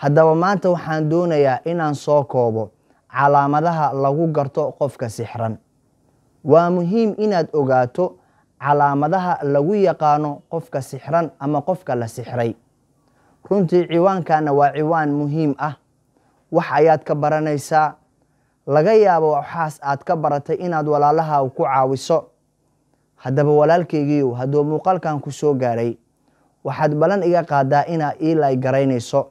haddaba maanta waxaan doonayaa inaan soo koobo calaamadaha lagu garto qofka sixran waa muhiim inaad ogaato calaamadaha lagu yaqaano qofka sixran ama qofka la sixray runtii ciwaankanna waa ciwaan muhiim ah wax ayaad ka baranaysaa laga yaabo waxaas aad ka baratay inaad walaalahaagu ku caawiso haddaba walaalkaygiiyow hadduu muuqaalkan ku soo gaaray waxaad balan iga qaadaa inaad iilay garaynayso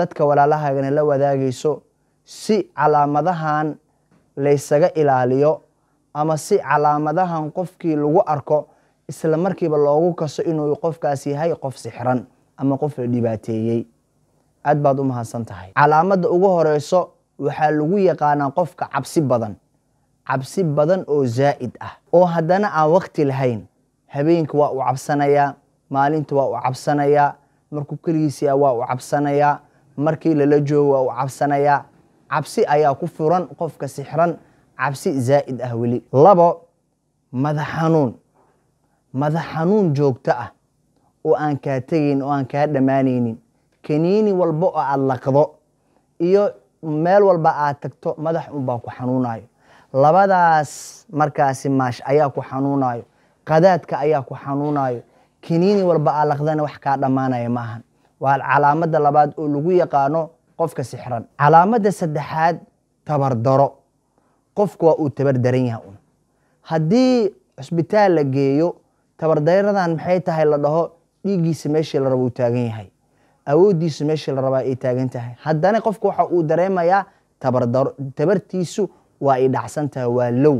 dadka walaalahaagana la wadaagayso si calaamadahan laysaga ilaaliyo ama si calaamadahan qofkii lagu arko isla markiiba loogu kaso inuu qofkaas yahay qof sixran ama qof la dhibaateeyey aad baad u mahadsan tahay calaamada ugu horeyso waxaa lagu yaqaanaa qofka cabsi badan cabsi badan oo zaa'id ah oo haddana aan wakti lahayn habeenka waa u cabsanayaa maalinta waa u cabsanayaa markuu keligiisia waa u cabsanayaa markii lala joogo waa uu cabsanayaa cabsi ayaa ku furan qofka sixran cabsi zaa'id ah weli labo madax xanuun madax xanuun joogto ah oo aan kaa tegayn oo aan kaa dhammaanaynin kaniini walba oo aada laqdo iyo meel walba aad tagto madax unbaa ku xanuunayo labadaas markaasi maash ayaa ku xanuunayo qadaadka ayaa ku xanuunayo kaniini walba aad laqdana wax kaa dhammaanaya maahan waa calaamada labaad oo lagu yaqaano qofka sixran calaamada saddexaad tabardaro qofku waa uu tabardaran yaha un haddii cusbitaal la geeyo tabardaradan maxay tahay la dhaho dhiiggiisa meeshii la rabo uu taagan yahay awooddiisu meeshii la rabaa ay taagan tahay haddana qofku waxa uu dareemayaa tabardaro tabartiisu waa ay dhacsan tahay waa low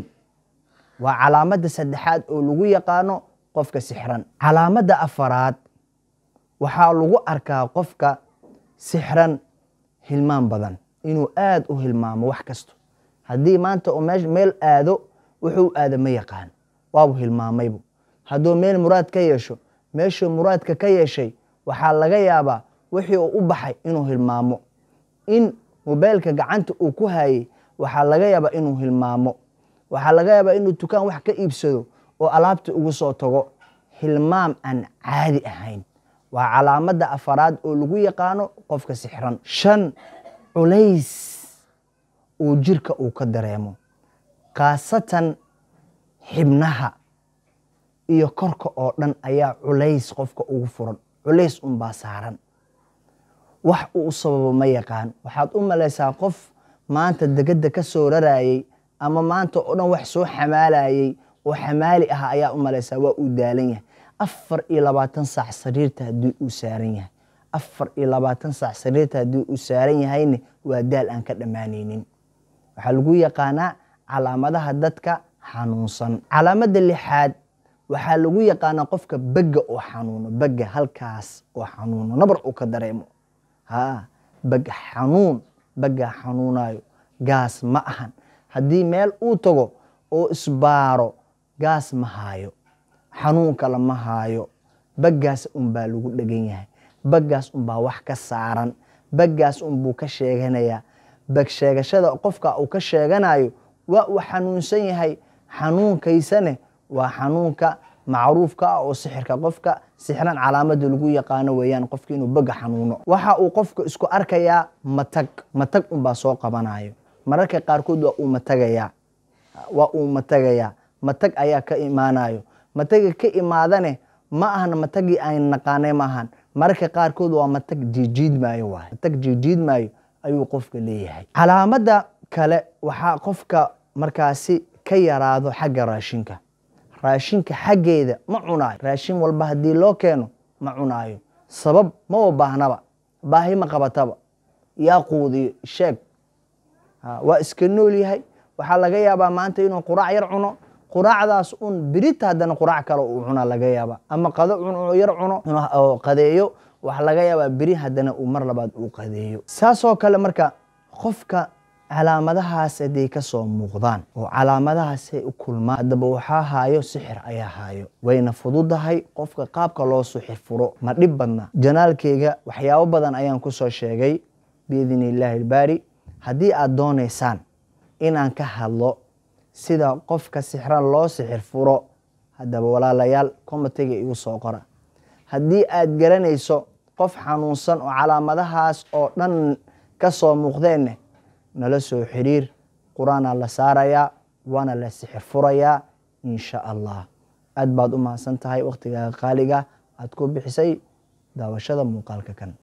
waa calaamada saddexaad oo lagu yaqaano qofka sixran calaamada afaraad waxaa lagu arkaa qofka sixran hilmaan badan inuu aada u hilmaamo wax kasto haddii maanta u meel aado wuxuu aada ma yaqaan waabu hilmaamaybu hadduu meel muraad ka yeesho meeshuu muraadka ka yeeshay waxaa laga yaabaa wixii uu u baxay inuu hilmaamo in mobeylka gacanta uu ku hayay waxaa laga yaabaa inuu hilmaamo waxaa laga yaabaa inuu dukaan wax ka iibsado oo alaabta ugu soo tago hilmaam aan caadi ahayn waa calaamada afaraad oo lagu yaqaano qofka sixran shan culays uu jirka uu ka dareemo khaasatan xibnaha iyo korka oo dhan ayaa culays qofka ugu furan culays unbaa saaran wax uu sababo ma yaqaan waxaad u malaysaa qof maanta degedda ka soo rarayay ama maanta oo dhan wax soo xamaalayay oo xamaali ah ayaa u malaysaa waa uu daalan yahay afar iyo labaatan saac sariirta haddii uu saaran yahay afar iyo labaatan saac sariirta haddii uu saaran yahayna waa daal aan ka dhammaanaynin waxaa lagu yaqaanaa calaamadaha dadka xanuunsan calaamada lixaad waxaa lagu yaqaanaa qofka bega oo xanuuno bega halkaas oo xanuuno nabar uu ka dareemo haa beg xanuun beggaa xanuunayo gaas ma ahan haddii meel uu tago oo isbaaro gaas ma haayo xanuunka lama haayo baggaas unbaa lagu dhegan yahay baggaas unbaa wax ka saaran baggaas unbuu ka sheeganayaa bag sheegashada qofka uu ka sheeganayo waa uu xanuunsan yahay xanuunkaysane waa xanuunka macruufka ah oo sixirka qofka sixran calaamada lagu yaqaano weeyaan qofka inuu bagga xanuuno waxa uu qofka isku arkayaa matag matag unbaa soo qabanayo mararka qaarkood waa uu matagayaa waa uu matagayaa matag ayaa ka imaanayo mataga ka imaadane ma ahan matagi ayn naqaanay ma ahan mararka qaarkood waa matag jiijiidmaayo waay matag jiijiidmaayo ayuu qofka leeyahay calaamada kale waxaa qofka markaasi ka yaraado xagga raashinka raashinka xaggeeda ma cunaayo raashin walba haddii loo keeno ma cunaayo sabab maba baahnaba baahi ma qabataba yaa quudiyo sheeg waa iska nool yahay waxaa laga yaabaa maanta inuu quraac yar cuno quraacdaas un birita haddana quraac kale uu cuna laga yaaba ama qado cun uu yar cuno inuu qadeeyo waxa laga yaabaa beri haddana uu mar labaad uu qadeeyo saasoo kale marka qofka calaamadahaas hadday ka soo muuqdaan oo calaamadahaasay u kulmaan haddaba waxaa haayo sixir ayaa haayo wayna fududahay qofka qaabka loo sixir furo ma dhib badna janaalkeyga waxyaabo badan ayaan ku soo sheegay biidni illaahi ilbaari haddii aad doonaysaan inaan ka hadlo sida qofka sixran loo sixir furo haddaba walaalayaal komatiga igu soo qora haddii aad garanayso qof xanuunsan oo calaamadahaas oo dhan ka soo muuqdeenne nala soo xiriir qur-aanaa la saarayaa waana la sixir furayaa insha allah aad baad u mahadsan tahay wakhtigaaga qaaliga aad ku bixisay daawashada muuqaalka kan